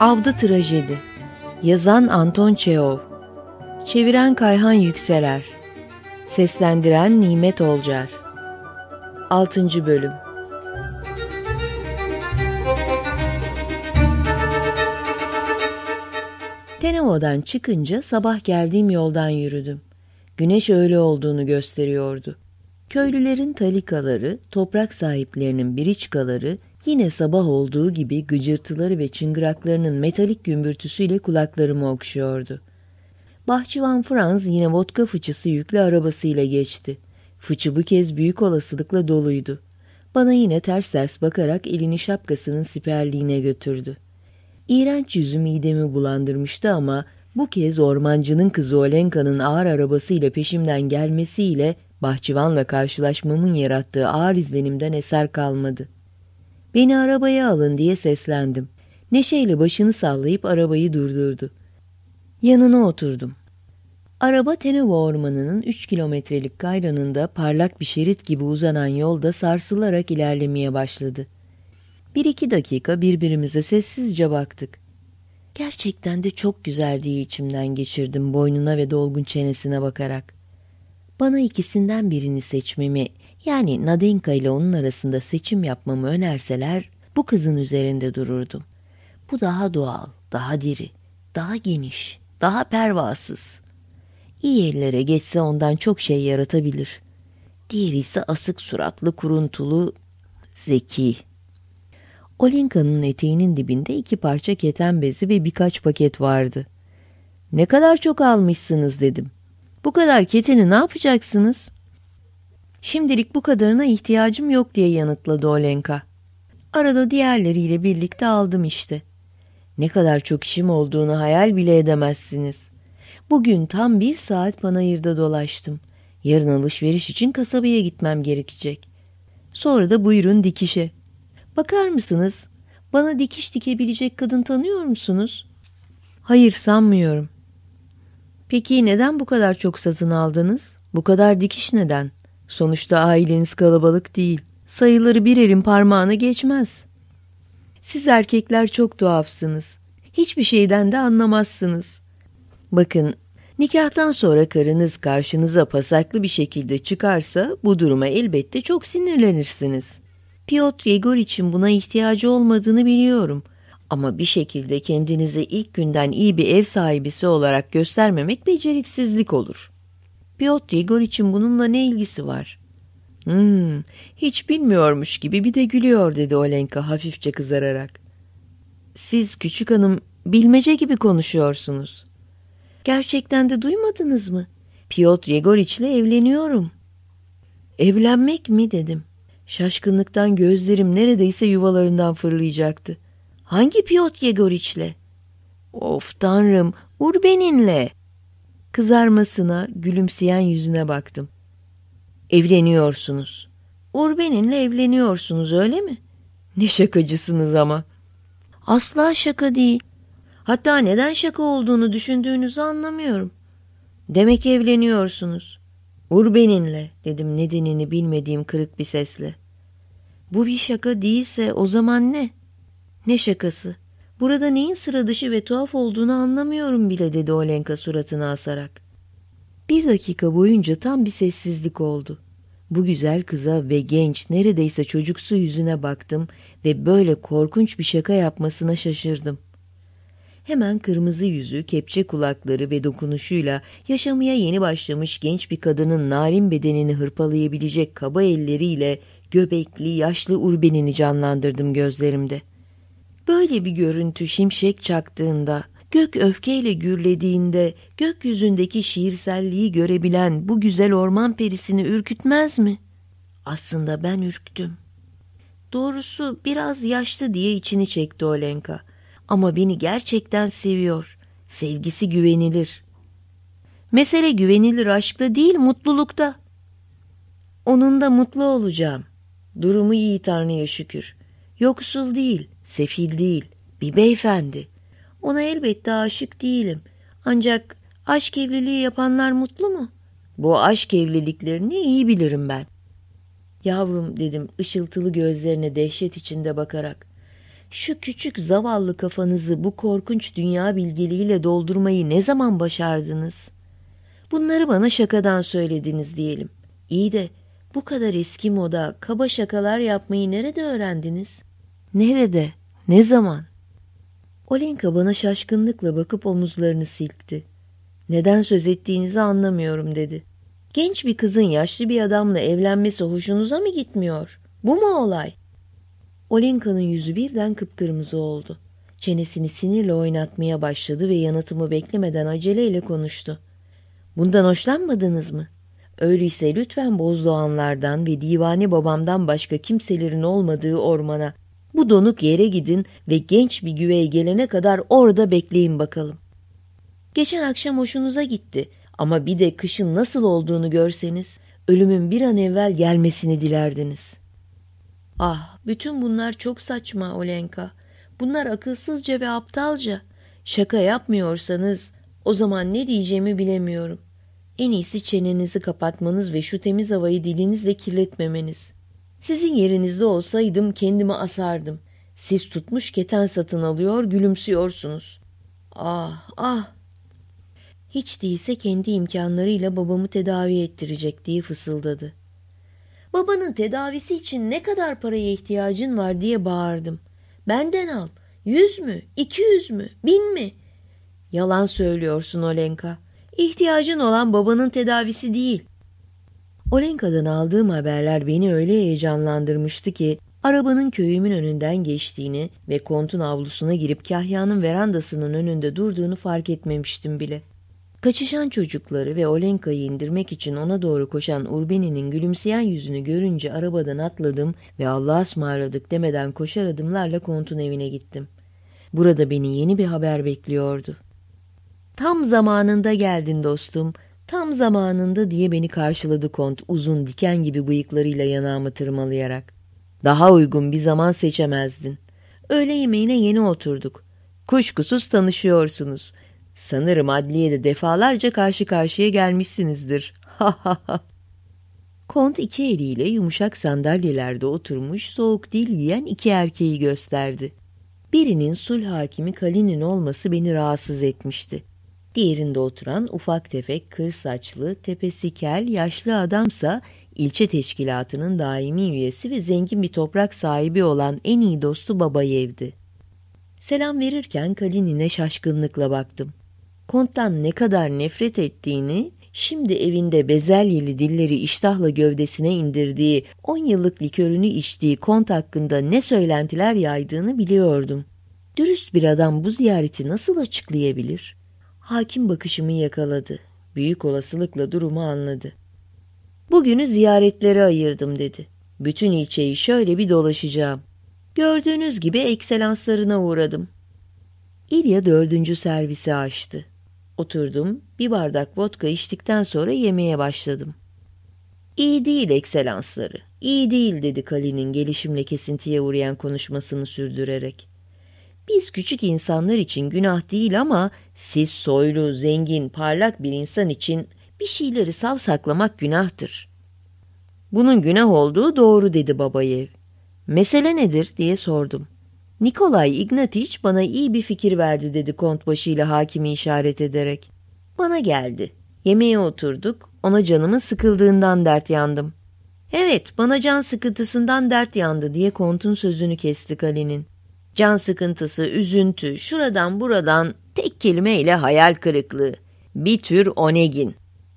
Avda Trajedi Yazan Anton Çehov Çeviren Kayhan Yükseler Seslendiren Nimet Olcar 6. Bölüm Tenevo'dan çıkınca sabah geldiğim yoldan yürüdüm. Güneş öyle olduğunu gösteriyordu. Köylülerin talikaları, toprak sahiplerinin biriçkaları, Yine sabah olduğu gibi gıcırtıları ve çıngıraklarının metalik gümbürtüsüyle kulaklarımı okşuyordu. Bahçıvan Franz yine vodka fıçısı yüklü arabasıyla geçti. Fıçı bu kez büyük olasılıkla doluydu. Bana yine ters ters bakarak elini şapkasının siperliğine götürdü. İğrenç yüzü midemi bulandırmıştı ama bu kez ormancının kızı Olenka'nın ağır arabasıyla peşimden gelmesiyle bahçıvanla karşılaşmamın yarattığı ağır izlenimden eser kalmadı.'' Beni arabaya alın diye seslendim. Neşeyle başını sallayıp arabayı durdurdu. Yanına oturdum. Araba Teneva Ormanı'nın 3 kilometrelik kayranında parlak bir şerit gibi uzanan yolda sarsılarak ilerlemeye başladı. Bir iki dakika birbirimize sessizce baktık. Gerçekten de çok güzel diye içimden geçirdim boynuna ve dolgun çenesine bakarak. Bana ikisinden birini seçmemi yani Nadinka ile onun arasında seçim yapmamı önerseler bu kızın üzerinde dururdum. Bu daha doğal, daha diri, daha geniş, daha pervasız. İyi ellere geçse ondan çok şey yaratabilir. Diğeri ise asık suratlı, kuruntulu, zeki. Olinka'nın eteğinin dibinde iki parça keten bezi ve birkaç paket vardı. Ne kadar çok almışsınız dedim. Bu kadar keteni ne yapacaksınız? Şimdilik bu kadarına ihtiyacım yok diye yanıtladı Olenka. Arada diğerleriyle birlikte aldım işte. Ne kadar çok işim olduğunu hayal bile edemezsiniz. Bugün tam bir saat panayırda dolaştım. Yarın alışveriş için kasabaya gitmem gerekecek. Sonra da buyurun dikişe. Bakar mısınız? Bana dikiş dikebilecek kadın tanıyor musunuz? Hayır sanmıyorum. Peki neden bu kadar çok satın aldınız? Bu kadar dikiş neden? Sonuçta aileniz kalabalık değil. Sayıları bir elin parmağını geçmez. Siz erkekler çok tuhafsınız. Hiçbir şeyden de anlamazsınız. Bakın, nikahtan sonra karınız karşınıza pasaklı bir şekilde çıkarsa bu duruma elbette çok sinirlenirsiniz. Piotr Yegor için buna ihtiyacı olmadığını biliyorum.'' Ama bir şekilde kendinizi ilk günden iyi bir ev sahibisi olarak göstermemek beceriksizlik olur. Piotr Igor için bununla ne ilgisi var? Hmm, hiç bilmiyormuş gibi bir de gülüyor dedi Olenka hafifçe kızararak. Siz küçük hanım bilmece gibi konuşuyorsunuz. Gerçekten de duymadınız mı? Piotr Yegoriç'le evleniyorum. Evlenmek mi dedim. Şaşkınlıktan gözlerim neredeyse yuvalarından fırlayacaktı. Hangi Piotr Yegoriç'le? Of tanrım, Urbenin'le kızarmasına, gülümseyen yüzüne baktım. Evleniyorsunuz. Urben'inle evleniyorsunuz öyle mi? Ne şakacısınız ama. Asla şaka değil. Hatta neden şaka olduğunu düşündüğünüzü anlamıyorum. Demek evleniyorsunuz. Urben'inle dedim nedenini bilmediğim kırık bir sesle. Bu bir şaka değilse o zaman ne? Ne şakası? Burada neyin sıra dışı ve tuhaf olduğunu anlamıyorum bile dedi Olenka suratını asarak. Bir dakika boyunca tam bir sessizlik oldu. Bu güzel kıza ve genç neredeyse çocuksu yüzüne baktım ve böyle korkunç bir şaka yapmasına şaşırdım. Hemen kırmızı yüzü, kepçe kulakları ve dokunuşuyla yaşamaya yeni başlamış genç bir kadının narin bedenini hırpalayabilecek kaba elleriyle göbekli, yaşlı urbenini canlandırdım gözlerimde. Böyle bir görüntü şimşek çaktığında, gök öfkeyle gürlediğinde gökyüzündeki şiirselliği görebilen bu güzel orman perisini ürkütmez mi? Aslında ben ürktüm. Doğrusu biraz yaşlı diye içini çekti Olenka. Ama beni gerçekten seviyor. Sevgisi güvenilir. Mesele güvenilir aşkta değil mutlulukta. Onun da mutlu olacağım. Durumu iyi Tanrı'ya şükür. Yoksul değil, Sefil değil, bir beyefendi. Ona elbette aşık değilim. Ancak aşk evliliği yapanlar mutlu mu? Bu aşk evliliklerini iyi bilirim ben. Yavrum dedim ışıltılı gözlerine dehşet içinde bakarak. Şu küçük zavallı kafanızı bu korkunç dünya bilgeliğiyle doldurmayı ne zaman başardınız? Bunları bana şakadan söylediniz diyelim. İyi de bu kadar eski moda kaba şakalar yapmayı nerede öğrendiniz? Nerede? Ne zaman? Olenka bana şaşkınlıkla bakıp omuzlarını silkti. Neden söz ettiğinizi anlamıyorum dedi. Genç bir kızın yaşlı bir adamla evlenmesi hoşunuza mı gitmiyor? Bu mu olay? Olenka'nın yüzü birden kıpkırmızı oldu. Çenesini sinirle oynatmaya başladı ve yanıtımı beklemeden aceleyle konuştu. Bundan hoşlanmadınız mı? Öyleyse lütfen bozdoğanlardan ve divane babamdan başka kimselerin olmadığı ormana, bu donuk yere gidin ve genç bir güveye gelene kadar orada bekleyin bakalım. Geçen akşam hoşunuza gitti ama bir de kışın nasıl olduğunu görseniz ölümün bir an evvel gelmesini dilerdiniz. Ah, bütün bunlar çok saçma Olenka. Bunlar akılsızca ve aptalca. Şaka yapmıyorsanız o zaman ne diyeceğimi bilemiyorum. En iyisi çenenizi kapatmanız ve şu temiz havayı dilinizle kirletmemeniz.'' Sizin yerinizde olsaydım kendimi asardım. Siz tutmuş keten satın alıyor, gülümsüyorsunuz. Ah, ah! Hiç değilse kendi imkanlarıyla babamı tedavi ettirecek diye fısıldadı. Babanın tedavisi için ne kadar paraya ihtiyacın var diye bağırdım. Benden al. Yüz mü? İki yüz mü? Bin mi? Yalan söylüyorsun Olenka. İhtiyacın olan babanın tedavisi değil. Olenka'dan aldığım haberler beni öyle heyecanlandırmıştı ki arabanın köyümün önünden geçtiğini ve kontun avlusuna girip kahyanın verandasının önünde durduğunu fark etmemiştim bile. Kaçışan çocukları ve Olenka'yı indirmek için ona doğru koşan Urbeni'nin gülümseyen yüzünü görünce arabadan atladım ve Allah'a ısmarladık demeden koşar adımlarla kontun evine gittim. Burada beni yeni bir haber bekliyordu. Tam zamanında geldin dostum.'' Tam zamanında diye beni karşıladı kont uzun diken gibi bıyıklarıyla yanağımı tırmalayarak. Daha uygun bir zaman seçemezdin. Öğle yemeğine yeni oturduk. Kuşkusuz tanışıyorsunuz. Sanırım adliyede defalarca karşı karşıya gelmişsinizdir. Ha ha ha. Kont iki eliyle yumuşak sandalyelerde oturmuş soğuk dil yiyen iki erkeği gösterdi. Birinin sulh hakimi Kalin'in olması beni rahatsız etmişti. Diğerinde oturan ufak tefek kır saçlı, tepesi kel, yaşlı adamsa ilçe teşkilatının daimi üyesi ve zengin bir toprak sahibi olan en iyi dostu Babayev'di. Selam verirken Kalinin'e şaşkınlıkla baktım. Kont'tan ne kadar nefret ettiğini, şimdi evinde bezelyeli dilleri iştahla gövdesine indirdiği, on yıllık likörünü içtiği Kont hakkında ne söylentiler yaydığını biliyordum. Dürüst bir adam bu ziyareti nasıl açıklayabilir?'' hakim bakışımı yakaladı. Büyük olasılıkla durumu anladı. Bugünü ziyaretlere ayırdım dedi. Bütün ilçeyi şöyle bir dolaşacağım. Gördüğünüz gibi ekselanslarına uğradım. İlya dördüncü servisi açtı. Oturdum, bir bardak vodka içtikten sonra yemeye başladım. İyi değil ekselansları, iyi değil dedi Kali'nin gelişimle kesintiye uğrayan konuşmasını sürdürerek. Biz küçük insanlar için günah değil ama siz soylu, zengin, parlak bir insan için bir şeyleri savsaklamak günahtır. Bunun günah olduğu doğru dedi babayev. Mesele nedir diye sordum. Nikolay Ignatiç bana iyi bir fikir verdi dedi kontbaşı ile hakimi işaret ederek. Bana geldi. Yemeğe oturduk. Ona canımın sıkıldığından dert yandım. Evet, bana can sıkıntısından dert yandı diye kontun sözünü kesti Kalin'in. Can sıkıntısı, üzüntü, şuradan buradan tek kelimeyle hayal kırıklığı. Bir tür onegin.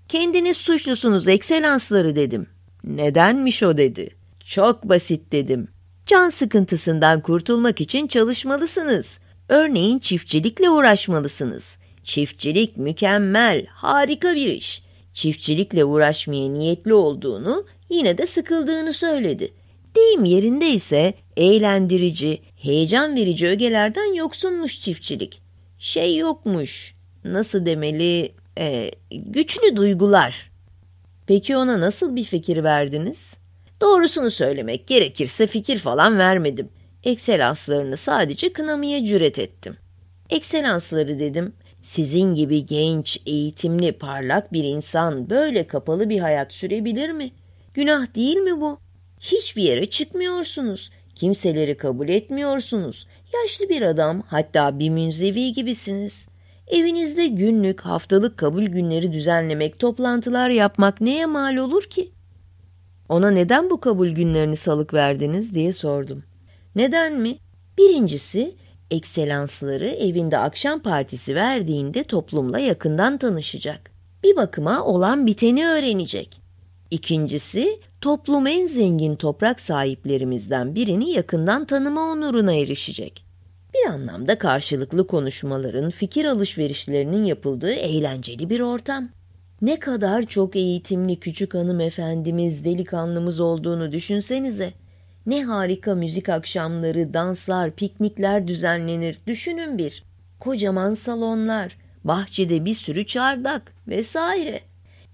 Kendiniz suçlusunuz ekselansları dedim. Nedenmiş o dedi. Çok basit dedim. Can sıkıntısından kurtulmak için çalışmalısınız. Örneğin çiftçilikle uğraşmalısınız. Çiftçilik mükemmel, harika bir iş. Çiftçilikle uğraşmaya niyetli olduğunu, yine de sıkıldığını söyledi. Deyim yerinde ise eğlendirici, Heyecan verici ögelerden yoksunmuş çiftçilik. Şey yokmuş. Nasıl demeli? E, güçlü duygular. Peki ona nasıl bir fikir verdiniz? Doğrusunu söylemek gerekirse fikir falan vermedim. Ekselanslarını sadece kınamaya cüret ettim. Ekselansları dedim. Sizin gibi genç, eğitimli, parlak bir insan böyle kapalı bir hayat sürebilir mi? Günah değil mi bu? Hiçbir yere çıkmıyorsunuz. Kimseleri kabul etmiyorsunuz. Yaşlı bir adam hatta bir münzevi gibisiniz. Evinizde günlük, haftalık kabul günleri düzenlemek, toplantılar yapmak neye mal olur ki? Ona neden bu kabul günlerini salık verdiniz diye sordum. Neden mi? Birincisi, ekselansları evinde akşam partisi verdiğinde toplumla yakından tanışacak. Bir bakıma olan biteni öğrenecek. İkincisi, toplum en zengin toprak sahiplerimizden birini yakından tanıma onuruna erişecek. Bir anlamda karşılıklı konuşmaların, fikir alışverişlerinin yapıldığı eğlenceli bir ortam. Ne kadar çok eğitimli küçük hanımefendimiz, delikanlımız olduğunu düşünsenize. Ne harika müzik akşamları, danslar, piknikler düzenlenir. Düşünün bir. Kocaman salonlar, bahçede bir sürü çardak vesaire.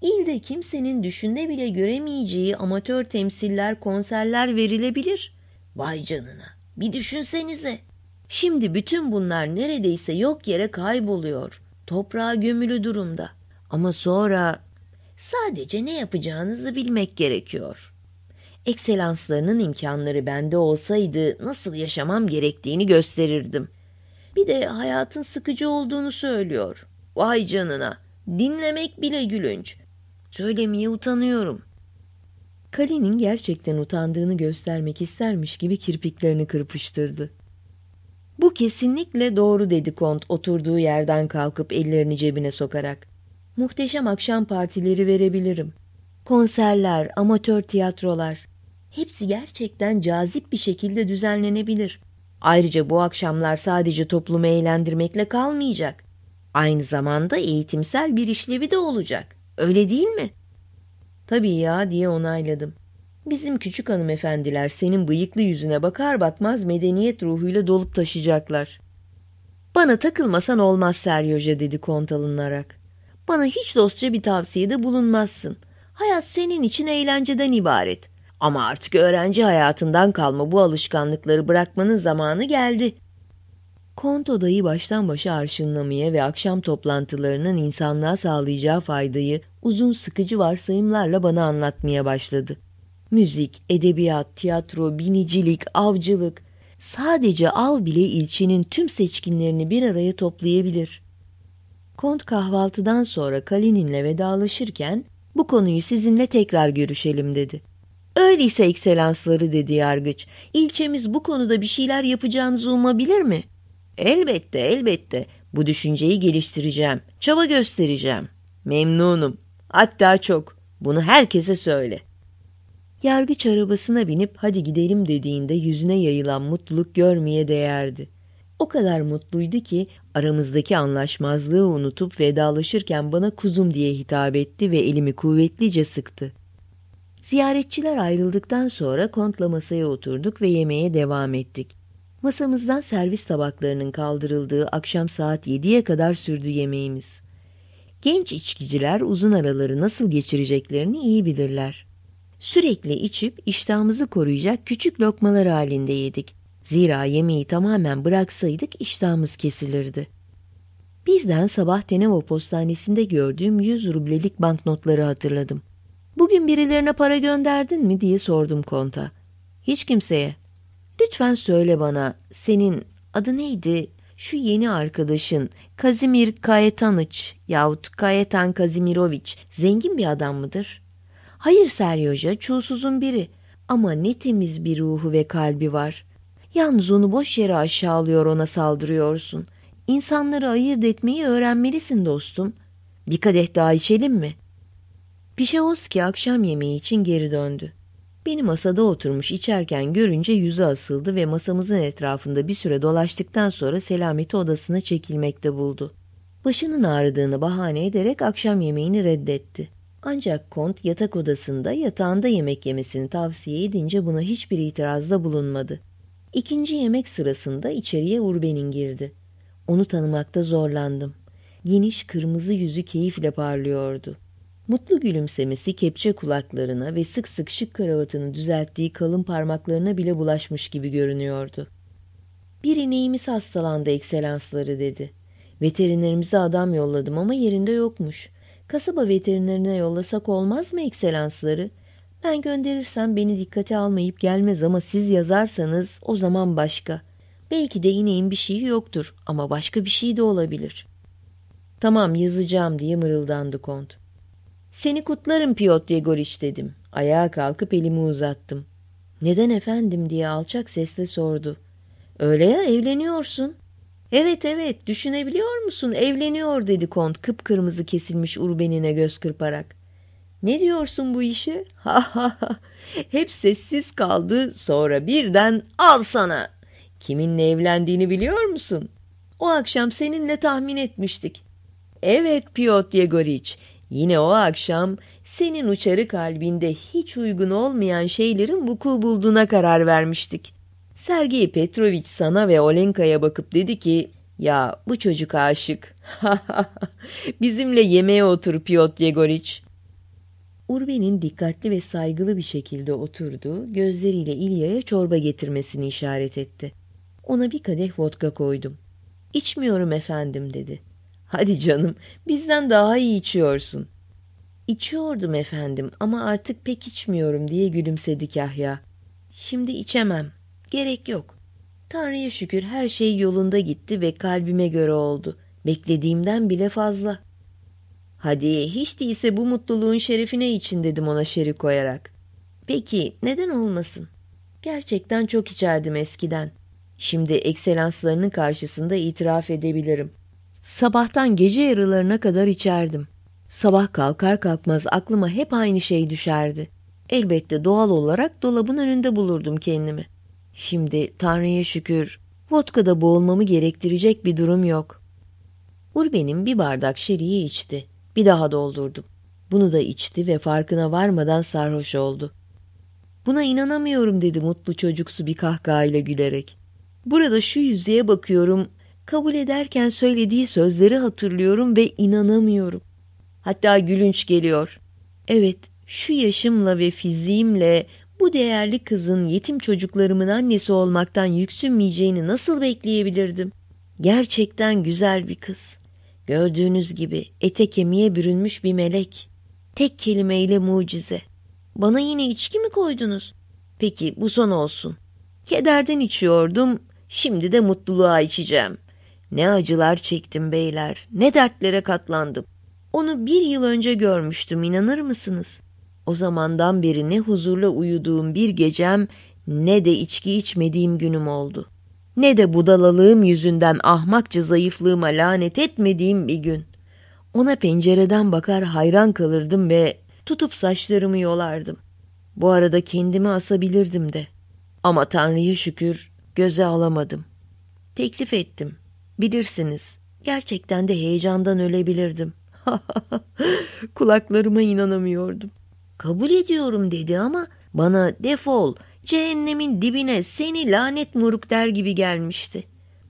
İlde kimsenin düşünde bile göremeyeceği amatör temsiller, konserler verilebilir. Vay canına, bir düşünsenize. Şimdi bütün bunlar neredeyse yok yere kayboluyor. Toprağa gömülü durumda. Ama sonra sadece ne yapacağınızı bilmek gerekiyor. Ekselanslarının imkanları bende olsaydı nasıl yaşamam gerektiğini gösterirdim. Bir de hayatın sıkıcı olduğunu söylüyor. Vay canına, dinlemek bile gülünç. Söylemeye utanıyorum. Kalinin gerçekten utandığını göstermek istermiş gibi kirpiklerini kırpıştırdı. Bu kesinlikle doğru dedi Kont oturduğu yerden kalkıp ellerini cebine sokarak. Muhteşem akşam partileri verebilirim. Konserler, amatör tiyatrolar. Hepsi gerçekten cazip bir şekilde düzenlenebilir. Ayrıca bu akşamlar sadece toplumu eğlendirmekle kalmayacak. Aynı zamanda eğitimsel bir işlevi de olacak. Öyle değil mi? Tabii ya diye onayladım. Bizim küçük hanımefendiler senin bıyıklı yüzüne bakar bakmaz medeniyet ruhuyla dolup taşacaklar. Bana takılmasan olmaz Seryoje dedi kont alınarak. Bana hiç dostça bir tavsiyede bulunmazsın. Hayat senin için eğlenceden ibaret. Ama artık öğrenci hayatından kalma bu alışkanlıkları bırakmanın zamanı geldi.'' Kont odayı baştan başa arşınlamaya ve akşam toplantılarının insanlığa sağlayacağı faydayı uzun sıkıcı varsayımlarla bana anlatmaya başladı. Müzik, edebiyat, tiyatro, binicilik, avcılık, sadece av bile ilçenin tüm seçkinlerini bir araya toplayabilir. Kont kahvaltıdan sonra Kalin'inle vedalaşırken bu konuyu sizinle tekrar görüşelim dedi. Öyleyse ekselansları dedi yargıç, ilçemiz bu konuda bir şeyler yapacağınızı umabilir mi?'' Elbette, elbette. Bu düşünceyi geliştireceğim. Çaba göstereceğim. Memnunum. Hatta çok. Bunu herkese söyle. Yargıç arabasına binip hadi gidelim dediğinde yüzüne yayılan mutluluk görmeye değerdi. O kadar mutluydu ki aramızdaki anlaşmazlığı unutup vedalaşırken bana kuzum diye hitap etti ve elimi kuvvetlice sıktı. Ziyaretçiler ayrıldıktan sonra kontla masaya oturduk ve yemeğe devam ettik. Masamızdan servis tabaklarının kaldırıldığı akşam saat 7'ye kadar sürdü yemeğimiz. Genç içkiciler uzun araları nasıl geçireceklerini iyi bilirler. Sürekli içip iştahımızı koruyacak küçük lokmalar halinde yedik. Zira yemeği tamamen bıraksaydık iştahımız kesilirdi. Birden sabah Tenevo postanesinde gördüğüm 100 rublelik banknotları hatırladım. Bugün birilerine para gönderdin mi diye sordum konta. Hiç kimseye. Lütfen söyle bana senin adı neydi? Şu yeni arkadaşın Kazimir Kayetaniç yahut Kayetan Kazimiroviç zengin bir adam mıdır? Hayır Seryoja çulsuzun biri ama ne temiz bir ruhu ve kalbi var. Yalnız onu boş yere aşağılıyor ona saldırıyorsun. İnsanları ayırt etmeyi öğrenmelisin dostum. Bir kadeh daha içelim mi?'' Pişeoski akşam yemeği için geri döndü. Beni masada oturmuş içerken görünce yüzü asıldı ve masamızın etrafında bir süre dolaştıktan sonra Selamet'i odasına çekilmekte buldu. Başının ağrıdığını bahane ederek akşam yemeğini reddetti. Ancak Kont yatak odasında yatağında yemek yemesini tavsiye edince buna hiçbir itirazda bulunmadı. İkinci yemek sırasında içeriye Urben'in girdi. Onu tanımakta zorlandım. Geniş kırmızı yüzü keyifle parlıyordu. Mutlu gülümsemesi kepçe kulaklarına ve sık sık şık kravatını düzelttiği kalın parmaklarına bile bulaşmış gibi görünüyordu. Bir ineğimiz hastalandı ekselansları dedi. Veterinerimize adam yolladım ama yerinde yokmuş. Kasaba veterinerine yollasak olmaz mı ekselansları? Ben gönderirsem beni dikkate almayıp gelmez ama siz yazarsanız o zaman başka. Belki de ineğin bir şeyi yoktur ama başka bir şey de olabilir. Tamam yazacağım diye mırıldandı kont. Seni kutlarım Piotr Yegoriç dedim. Ayağa kalkıp elimi uzattım. Neden efendim diye alçak sesle sordu. Öyle ya evleniyorsun. Evet evet düşünebiliyor musun evleniyor dedi kont kıpkırmızı kesilmiş urbenine göz kırparak. Ne diyorsun bu işe? Ha ha ha. Hep sessiz kaldı sonra birden al sana. Kiminle evlendiğini biliyor musun? O akşam seninle tahmin etmiştik. Evet Piotr Yegoriç Yine o akşam senin uçarı kalbinde hiç uygun olmayan şeylerin vuku bulduğuna karar vermiştik. Sergey Petrovic sana ve Olenka'ya bakıp dedi ki ya bu çocuk aşık. Bizimle yemeğe otur Piotr Yegoriç. Urbe'nin dikkatli ve saygılı bir şekilde oturdu, gözleriyle İlya'ya çorba getirmesini işaret etti. Ona bir kadeh vodka koydum. İçmiyorum efendim dedi. Hadi canım, bizden daha iyi içiyorsun. İçiyordum efendim ama artık pek içmiyorum diye gülümsedi Kahya. Şimdi içemem, gerek yok. Tanrı'ya şükür her şey yolunda gitti ve kalbime göre oldu. Beklediğimden bile fazla. Hadi hiç değilse bu mutluluğun şerefine için dedim ona şeri koyarak. Peki neden olmasın? Gerçekten çok içerdim eskiden. Şimdi ekselanslarının karşısında itiraf edebilirim. Sabahtan gece yarılarına kadar içerdim. Sabah kalkar kalkmaz aklıma hep aynı şey düşerdi. Elbette doğal olarak dolabın önünde bulurdum kendimi. Şimdi Tanrı'ya şükür vodkada boğulmamı gerektirecek bir durum yok. Urbe'nin bir bardak şeriyi içti. Bir daha doldurdum. Bunu da içti ve farkına varmadan sarhoş oldu. Buna inanamıyorum dedi mutlu çocuksu bir kahkahayla gülerek. Burada şu yüzeye bakıyorum, kabul ederken söylediği sözleri hatırlıyorum ve inanamıyorum. Hatta gülünç geliyor. Evet, şu yaşımla ve fiziğimle bu değerli kızın yetim çocuklarımın annesi olmaktan yüksünmeyeceğini nasıl bekleyebilirdim? Gerçekten güzel bir kız. Gördüğünüz gibi ete kemiğe bürünmüş bir melek. Tek kelimeyle mucize. Bana yine içki mi koydunuz? Peki bu son olsun. Kederden içiyordum, şimdi de mutluluğa içeceğim.'' Ne acılar çektim beyler, ne dertlere katlandım. Onu bir yıl önce görmüştüm inanır mısınız? O zamandan beri ne huzurla uyuduğum bir gecem ne de içki içmediğim günüm oldu. Ne de budalalığım yüzünden ahmakça zayıflığıma lanet etmediğim bir gün. Ona pencereden bakar hayran kalırdım ve tutup saçlarımı yolardım. Bu arada kendimi asabilirdim de. Ama Tanrı'ya şükür göze alamadım. Teklif ettim. Bilirsiniz, gerçekten de heyecandan ölebilirdim. Kulaklarıma inanamıyordum. Kabul ediyorum dedi ama bana defol, cehennemin dibine seni lanet moruk der gibi gelmişti.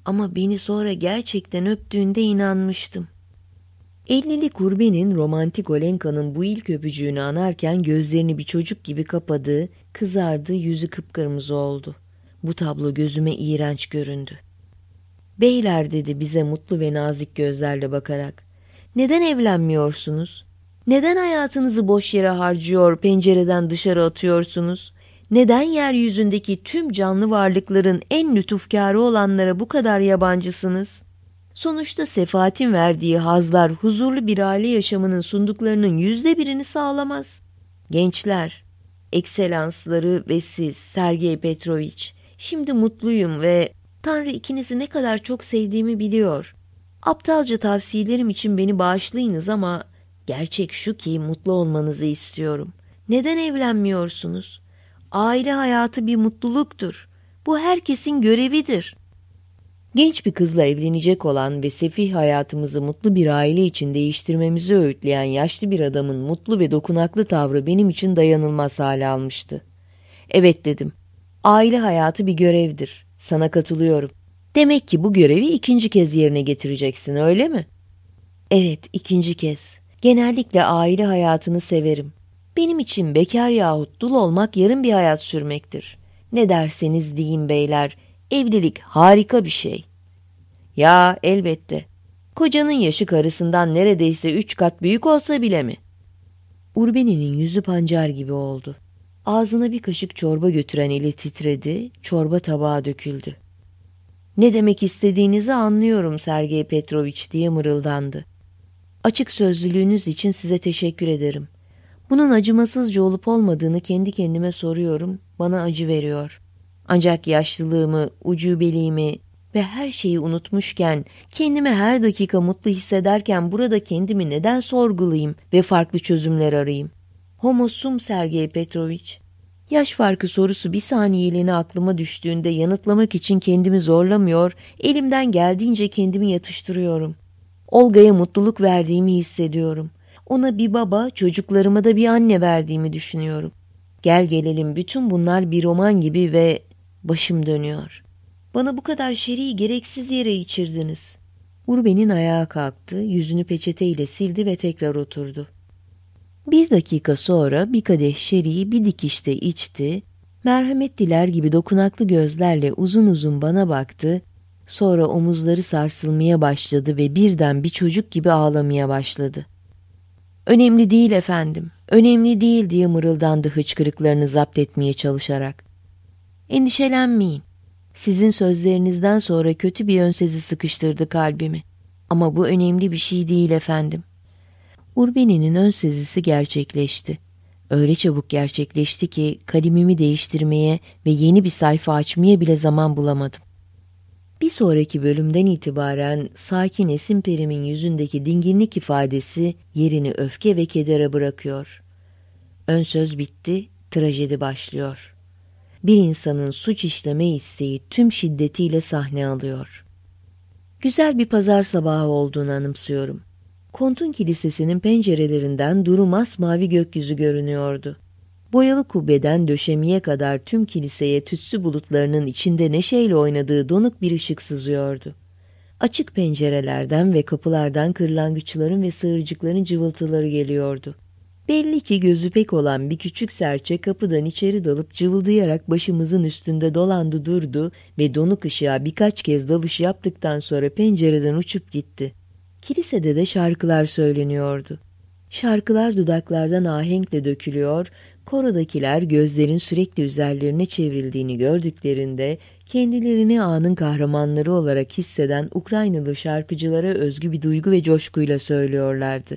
Ama beni sonra gerçekten öptüğünde inanmıştım. Ellili Kurbe'nin romantik Olenka'nın bu ilk öpücüğünü anarken gözlerini bir çocuk gibi kapadığı, kızardı, yüzü kıpkırmızı oldu. Bu tablo gözüme iğrenç göründü. Beyler dedi bize mutlu ve nazik gözlerle bakarak. Neden evlenmiyorsunuz? Neden hayatınızı boş yere harcıyor, pencereden dışarı atıyorsunuz? Neden yeryüzündeki tüm canlı varlıkların en lütufkarı olanlara bu kadar yabancısınız? Sonuçta sefaatin verdiği hazlar huzurlu bir aile yaşamının sunduklarının yüzde birini sağlamaz. Gençler, ekselansları ve siz Sergey Petrovich, şimdi mutluyum ve Tanrı ikinizi ne kadar çok sevdiğimi biliyor. Aptalca tavsiyelerim için beni bağışlayınız ama gerçek şu ki mutlu olmanızı istiyorum. Neden evlenmiyorsunuz? Aile hayatı bir mutluluktur. Bu herkesin görevidir. Genç bir kızla evlenecek olan ve sefih hayatımızı mutlu bir aile için değiştirmemizi öğütleyen yaşlı bir adamın mutlu ve dokunaklı tavrı benim için dayanılmaz hale almıştı. Evet dedim. Aile hayatı bir görevdir. Sana katılıyorum. Demek ki bu görevi ikinci kez yerine getireceksin, öyle mi? Evet, ikinci kez. Genellikle aile hayatını severim. Benim için bekar yahut dul olmak yarım bir hayat sürmektir. Ne derseniz deyin beyler, evlilik harika bir şey. Ya elbette. Kocanın yaşı karısından neredeyse üç kat büyük olsa bile mi? Urbenin'in yüzü pancar gibi oldu. Ağzına bir kaşık çorba götüren eli titredi, çorba tabağa döküldü. Ne demek istediğinizi anlıyorum Sergey Petrovich diye mırıldandı. Açık sözlülüğünüz için size teşekkür ederim. Bunun acımasızca olup olmadığını kendi kendime soruyorum, bana acı veriyor. Ancak yaşlılığımı, ucubeliğimi ve her şeyi unutmuşken, kendimi her dakika mutlu hissederken burada kendimi neden sorgulayayım ve farklı çözümler arayayım? Homo Homosum Sergey Petrovich. Yaş farkı sorusu bir saniyeliğine aklıma düştüğünde yanıtlamak için kendimi zorlamıyor, elimden geldiğince kendimi yatıştırıyorum. Olga'ya mutluluk verdiğimi hissediyorum. Ona bir baba, çocuklarıma da bir anne verdiğimi düşünüyorum. Gel gelelim bütün bunlar bir roman gibi ve başım dönüyor. Bana bu kadar şeriyi gereksiz yere içirdiniz. Urben'in ayağa kalktı, yüzünü peçeteyle sildi ve tekrar oturdu. Bir dakika sonra bir kadeh şeriyi bir dikişte içti, merhamet diler gibi dokunaklı gözlerle uzun uzun bana baktı, sonra omuzları sarsılmaya başladı ve birden bir çocuk gibi ağlamaya başladı. Önemli değil efendim, önemli değil diye mırıldandı hıçkırıklarını zapt etmeye çalışarak. Endişelenmeyin. Sizin sözlerinizden sonra kötü bir yön sıkıştırdı kalbimi. Ama bu önemli bir şey değil efendim. Urben'inin ön sezisi gerçekleşti. Öyle çabuk gerçekleşti ki kalemimi değiştirmeye ve yeni bir sayfa açmaya bile zaman bulamadım. Bir sonraki bölümden itibaren sakin Esin Perim'in yüzündeki dinginlik ifadesi yerini öfke ve kedere bırakıyor. Ön söz bitti, trajedi başlıyor. Bir insanın suç işleme isteği tüm şiddetiyle sahne alıyor. Güzel bir pazar sabahı olduğunu anımsıyorum. Kontun Kilisesi'nin pencerelerinden duru masmavi gökyüzü görünüyordu. Boyalı kubbeden döşemeye kadar tüm kiliseye tütsü bulutlarının içinde neşeyle oynadığı donuk bir ışık sızıyordu. Açık pencerelerden ve kapılardan kırlangıçların ve sığırcıkların cıvıltıları geliyordu. Belli ki gözü pek olan bir küçük serçe kapıdan içeri dalıp cıvıldayarak başımızın üstünde dolandı durdu ve donuk ışığa birkaç kez dalış yaptıktan sonra pencereden uçup gitti. Kilisede de şarkılar söyleniyordu. Şarkılar dudaklardan ahenkle dökülüyor, korodakiler gözlerin sürekli üzerlerine çevrildiğini gördüklerinde kendilerini anın kahramanları olarak hisseden Ukraynalı şarkıcılara özgü bir duygu ve coşkuyla söylüyorlardı.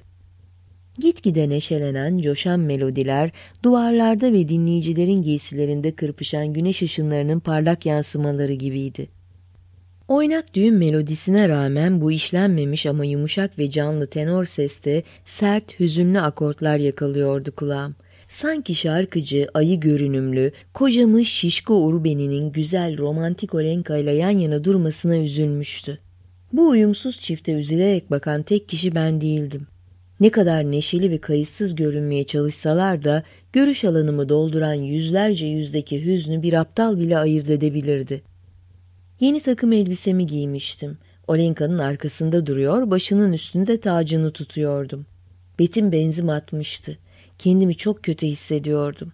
Gitgide neşelenen, coşan melodiler, duvarlarda ve dinleyicilerin giysilerinde kırpışan güneş ışınlarının parlak yansımaları gibiydi. Oynak düğün melodisine rağmen bu işlenmemiş ama yumuşak ve canlı tenor seste sert, hüzünlü akortlar yakalıyordu kulağım. Sanki şarkıcı, ayı görünümlü, kocamış Şişko Urben'inin güzel romantik Olenka ile yan yana durmasına üzülmüştü. Bu uyumsuz çifte üzülerek bakan tek kişi ben değildim. Ne kadar neşeli ve kayıtsız görünmeye çalışsalar da görüş alanımı dolduran yüzlerce yüzdeki hüznü bir aptal bile ayırt edebilirdi. Yeni takım elbisemi giymiştim. Olenka'nın arkasında duruyor, başının üstünde tacını tutuyordum. Betim benzim atmıştı. Kendimi çok kötü hissediyordum.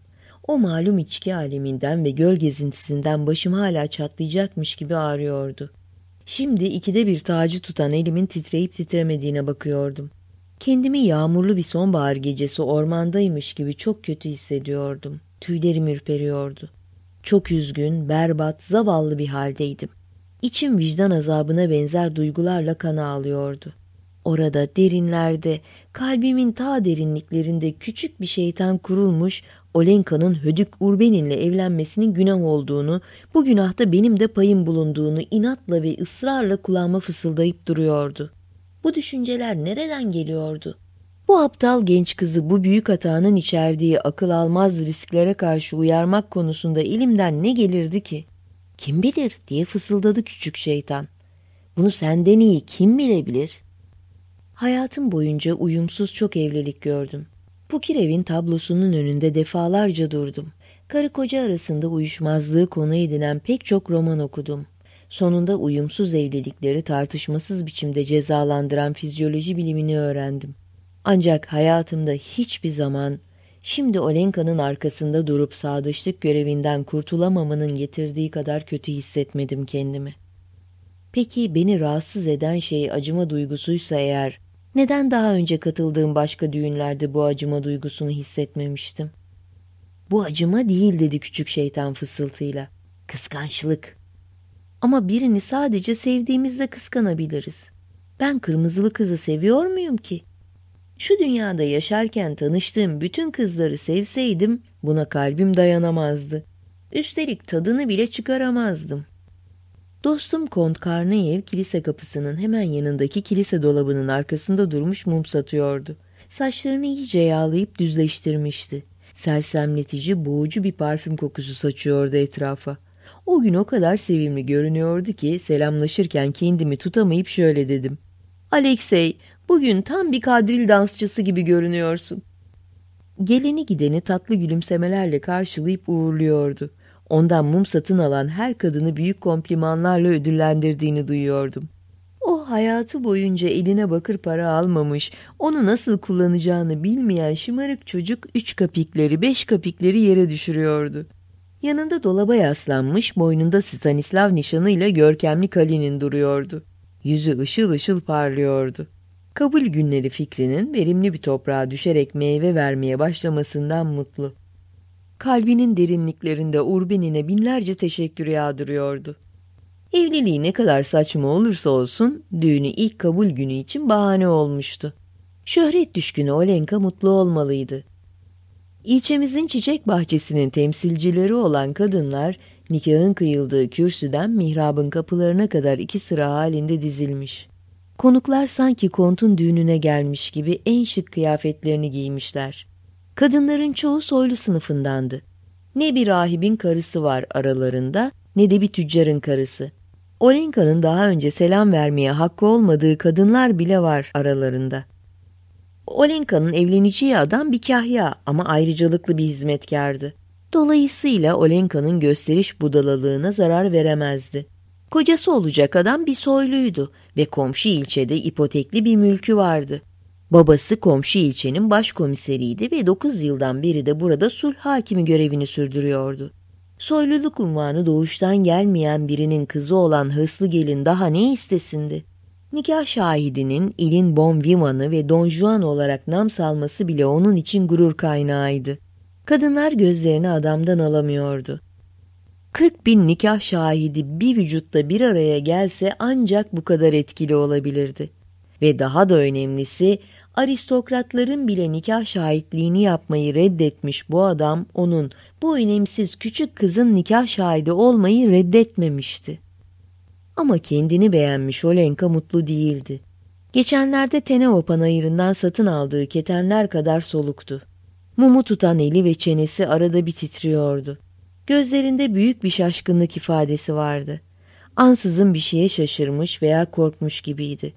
O malum içki aleminden ve göl gezintisinden başım hala çatlayacakmış gibi ağrıyordu. Şimdi ikide bir tacı tutan elimin titreyip titremediğine bakıyordum. Kendimi yağmurlu bir sonbahar gecesi ormandaymış gibi çok kötü hissediyordum. Tüylerim ürperiyordu. Çok üzgün, berbat, zavallı bir haldeydim. İçim vicdan azabına benzer duygularla kana alıyordu. Orada derinlerde, kalbimin ta derinliklerinde küçük bir şeytan kurulmuş Olenka'nın Hödük Urbenin'le evlenmesinin günah olduğunu, bu günahta benim de payım bulunduğunu inatla ve ısrarla kulağıma fısıldayıp duruyordu. Bu düşünceler nereden geliyordu? Bu aptal genç kızı bu büyük hatanın içerdiği akıl almaz risklere karşı uyarmak konusunda elimden ne gelirdi ki? Kim bilir diye fısıldadı küçük şeytan. Bunu senden iyi kim bilebilir? Hayatım boyunca uyumsuz çok evlilik gördüm. Pukir evin tablosunun önünde defalarca durdum. Karı koca arasında uyuşmazlığı konu edinen pek çok roman okudum. Sonunda uyumsuz evlilikleri tartışmasız biçimde cezalandıran fizyoloji bilimini öğrendim. Ancak hayatımda hiçbir zaman Şimdi Olenka'nın arkasında durup sadıçlık görevinden kurtulamamının getirdiği kadar kötü hissetmedim kendimi. Peki beni rahatsız eden şey acıma duygusuysa eğer, neden daha önce katıldığım başka düğünlerde bu acıma duygusunu hissetmemiştim? Bu acıma değil dedi küçük şeytan fısıltıyla. Kıskançlık. Ama birini sadece sevdiğimizde kıskanabiliriz. Ben kırmızılı kızı seviyor muyum ki? Şu dünyada yaşarken tanıştığım bütün kızları sevseydim buna kalbim dayanamazdı. Üstelik tadını bile çıkaramazdım. Dostum Kont Carneyev kilise kapısının hemen yanındaki kilise dolabının arkasında durmuş mum satıyordu. Saçlarını iyice yağlayıp düzleştirmişti. Sersemletici, boğucu bir parfüm kokusu saçıyordu etrafa. O gün o kadar sevimli görünüyordu ki selamlaşırken kendimi tutamayıp şöyle dedim. Alexey, Bugün tam bir kadril dansçısı gibi görünüyorsun. Geleni gideni tatlı gülümsemelerle karşılayıp uğurluyordu. Ondan mum satın alan her kadını büyük komplimanlarla ödüllendirdiğini duyuyordum. O hayatı boyunca eline bakır para almamış, onu nasıl kullanacağını bilmeyen şımarık çocuk üç kapikleri, beş kapikleri yere düşürüyordu. Yanında dolaba yaslanmış, boynunda Stanislav nişanıyla görkemli Kalinin duruyordu. Yüzü ışıl ışıl parlıyordu kabul günleri fikrinin verimli bir toprağa düşerek meyve vermeye başlamasından mutlu. Kalbinin derinliklerinde Urbenin'e binlerce teşekkür yağdırıyordu. Evliliği ne kadar saçma olursa olsun düğünü ilk kabul günü için bahane olmuştu. Şöhret düşkünü Olenka mutlu olmalıydı. İlçemizin çiçek bahçesinin temsilcileri olan kadınlar nikahın kıyıldığı kürsüden mihrabın kapılarına kadar iki sıra halinde dizilmiş. Konuklar sanki kontun düğününe gelmiş gibi en şık kıyafetlerini giymişler. Kadınların çoğu soylu sınıfındandı. Ne bir rahibin karısı var aralarında ne de bir tüccarın karısı. Olenka'nın daha önce selam vermeye hakkı olmadığı kadınlar bile var aralarında. Olenka'nın evleneceği adam bir kahya ama ayrıcalıklı bir hizmetkardı. Dolayısıyla Olenka'nın gösteriş budalalığına zarar veremezdi. Kocası olacak adam bir soyluydu ve komşu ilçede ipotekli bir mülkü vardı. Babası komşu ilçenin başkomiseriydi ve 9 yıldan beri de burada sulh hakimi görevini sürdürüyordu. Soyluluk unvanı doğuştan gelmeyen birinin kızı olan hırslı gelin daha ne istesindi? Nikah şahidinin ilin Bon Vivan'ı ve Don Juan olarak nam salması bile onun için gurur kaynağıydı. Kadınlar gözlerini adamdan alamıyordu. 40 bin nikah şahidi bir vücutta bir araya gelse ancak bu kadar etkili olabilirdi. Ve daha da önemlisi aristokratların bile nikah şahitliğini yapmayı reddetmiş bu adam onun bu önemsiz küçük kızın nikah şahidi olmayı reddetmemişti. Ama kendini beğenmiş Olenka mutlu değildi. Geçenlerde Teneo panayırından satın aldığı ketenler kadar soluktu. Mumu tutan eli ve çenesi arada bir titriyordu. Gözlerinde büyük bir şaşkınlık ifadesi vardı. Ansızın bir şeye şaşırmış veya korkmuş gibiydi.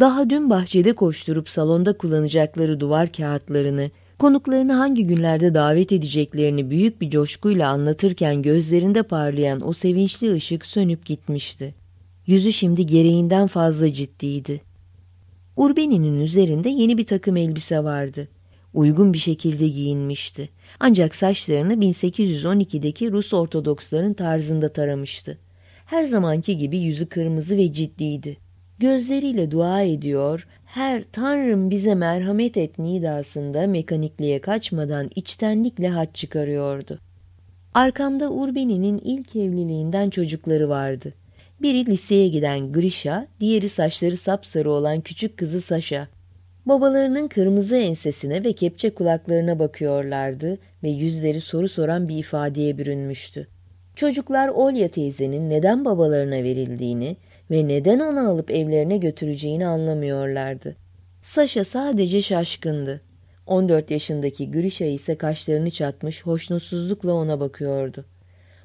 Daha dün bahçede koşturup salonda kullanacakları duvar kağıtlarını, konuklarını hangi günlerde davet edeceklerini büyük bir coşkuyla anlatırken gözlerinde parlayan o sevinçli ışık sönüp gitmişti. Yüzü şimdi gereğinden fazla ciddiydi. Urbeni'nin üzerinde yeni bir takım elbise vardı uygun bir şekilde giyinmişti. Ancak saçlarını 1812'deki Rus Ortodoksların tarzında taramıştı. Her zamanki gibi yüzü kırmızı ve ciddiydi. Gözleriyle dua ediyor, her Tanrım bize merhamet et nidasında mekanikliğe kaçmadan içtenlikle hat çıkarıyordu. Arkamda Urbeni'nin ilk evliliğinden çocukları vardı. Biri liseye giden Grisha, diğeri saçları sapsarı olan küçük kızı Sasha. Babalarının kırmızı ensesine ve kepçe kulaklarına bakıyorlardı ve yüzleri soru soran bir ifadeye bürünmüştü. Çocuklar Olya teyzenin neden babalarına verildiğini ve neden onu alıp evlerine götüreceğini anlamıyorlardı. Saşa sadece şaşkındı. 14 yaşındaki Gülüşa ise kaşlarını çatmış hoşnutsuzlukla ona bakıyordu.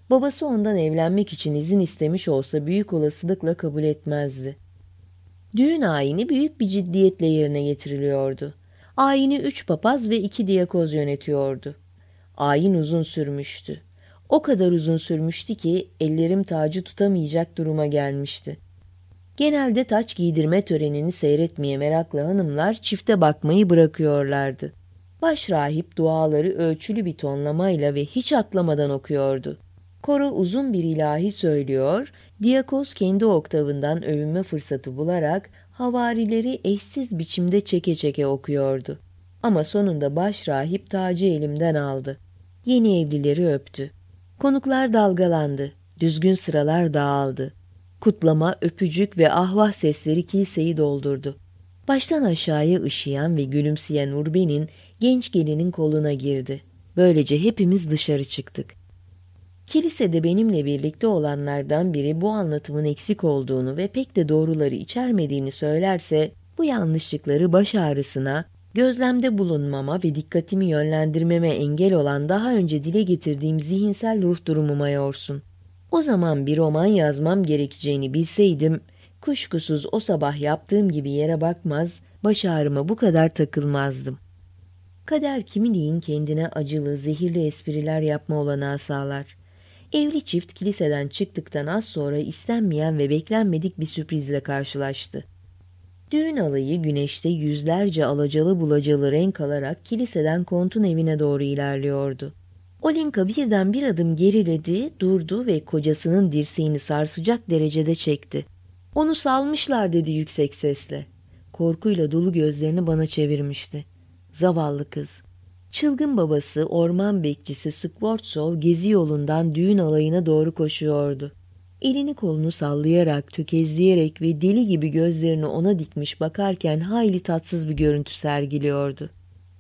Babası ondan evlenmek için izin istemiş olsa büyük olasılıkla kabul etmezdi. Düğün ayini büyük bir ciddiyetle yerine getiriliyordu. Ayini üç papaz ve iki diyakoz yönetiyordu. Ayin uzun sürmüştü. O kadar uzun sürmüştü ki ellerim tacı tutamayacak duruma gelmişti. Genelde taç giydirme törenini seyretmeye meraklı hanımlar çifte bakmayı bırakıyorlardı. Baş rahip duaları ölçülü bir tonlamayla ve hiç atlamadan okuyordu. Koro uzun bir ilahi söylüyor, Diakos kendi oktavından övünme fırsatı bularak havarileri eşsiz biçimde çeke çeke okuyordu. Ama sonunda başrahip tacı elimden aldı. Yeni evlileri öptü. Konuklar dalgalandı. Düzgün sıralar dağıldı. Kutlama, öpücük ve ahvah sesleri kiliseyi doldurdu. Baştan aşağıya ışıyan ve gülümseyen Urben'in genç gelinin koluna girdi. Böylece hepimiz dışarı çıktık. Kilisede benimle birlikte olanlardan biri bu anlatımın eksik olduğunu ve pek de doğruları içermediğini söylerse bu yanlışlıkları baş ağrısına, gözlemde bulunmama ve dikkatimi yönlendirmeme engel olan daha önce dile getirdiğim zihinsel ruh durumuma yorsun. O zaman bir roman yazmam gerekeceğini bilseydim, kuşkusuz o sabah yaptığım gibi yere bakmaz, baş ağrıma bu kadar takılmazdım. Kader kimiliğin kendine acılı, zehirli espriler yapma olanağı sağlar. Evli çift kiliseden çıktıktan az sonra istenmeyen ve beklenmedik bir sürprizle karşılaştı. Düğün alayı güneşte yüzlerce alacalı bulacalı renk alarak kiliseden kontun evine doğru ilerliyordu. Olinka birden bir adım geriledi, durdu ve kocasının dirseğini sarsacak derecede çekti. Onu salmışlar dedi yüksek sesle. Korkuyla dolu gözlerini bana çevirmişti. Zavallı kız. Çılgın babası orman bekçisi Skvortsov gezi yolundan düğün alayına doğru koşuyordu. Elini kolunu sallayarak, tökezleyerek ve deli gibi gözlerini ona dikmiş bakarken hayli tatsız bir görüntü sergiliyordu.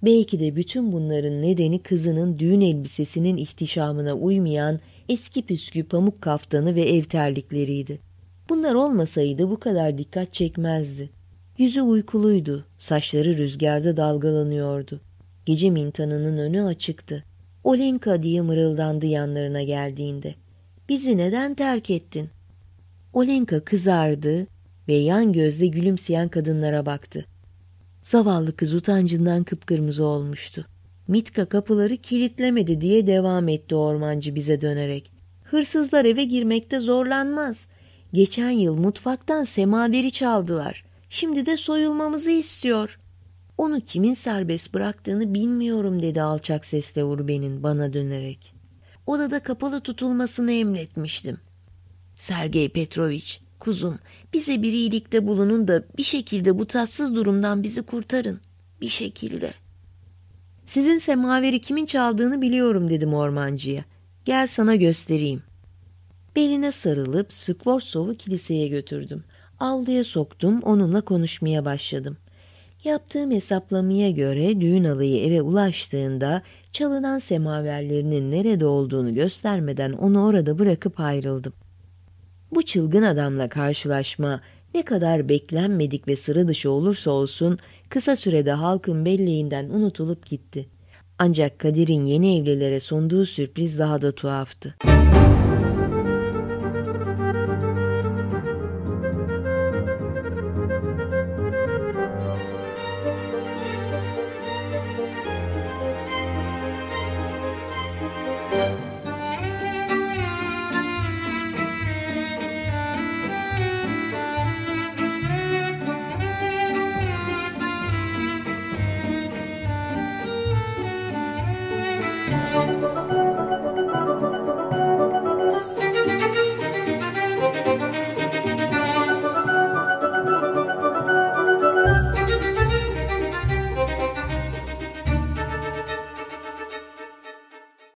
Belki de bütün bunların nedeni kızının düğün elbisesinin ihtişamına uymayan eski püskü pamuk kaftanı ve ev terlikleriydi. Bunlar olmasaydı bu kadar dikkat çekmezdi. Yüzü uykuluydu, saçları rüzgarda dalgalanıyordu. Gece mintanının önü açıktı. Olinka diye mırıldandı yanlarına geldiğinde. Bizi neden terk ettin? Olinka kızardı ve yan gözle gülümseyen kadınlara baktı. Zavallı kız utancından kıpkırmızı olmuştu. Mitka kapıları kilitlemedi diye devam etti ormancı bize dönerek. Hırsızlar eve girmekte zorlanmaz. Geçen yıl mutfaktan semaveri çaldılar. Şimdi de soyulmamızı istiyor. Onu kimin serbest bıraktığını bilmiyorum dedi alçak sesle Urben'in bana dönerek. Odada kapalı tutulmasını emretmiştim. Sergey Petrovich, kuzum bize bir iyilikte bulunun da bir şekilde bu tatsız durumdan bizi kurtarın. Bir şekilde. Sizin semaveri kimin çaldığını biliyorum dedim ormancıya. Gel sana göstereyim. Beline sarılıp Skvorsov'u kiliseye götürdüm. Avluya soktum, onunla konuşmaya başladım. Yaptığım hesaplamaya göre düğün alayı eve ulaştığında çalınan semaverlerinin nerede olduğunu göstermeden onu orada bırakıp ayrıldım. Bu çılgın adamla karşılaşma ne kadar beklenmedik ve sıra dışı olursa olsun kısa sürede halkın belleğinden unutulup gitti. Ancak Kadir'in yeni evlilere sunduğu sürpriz daha da tuhaftı.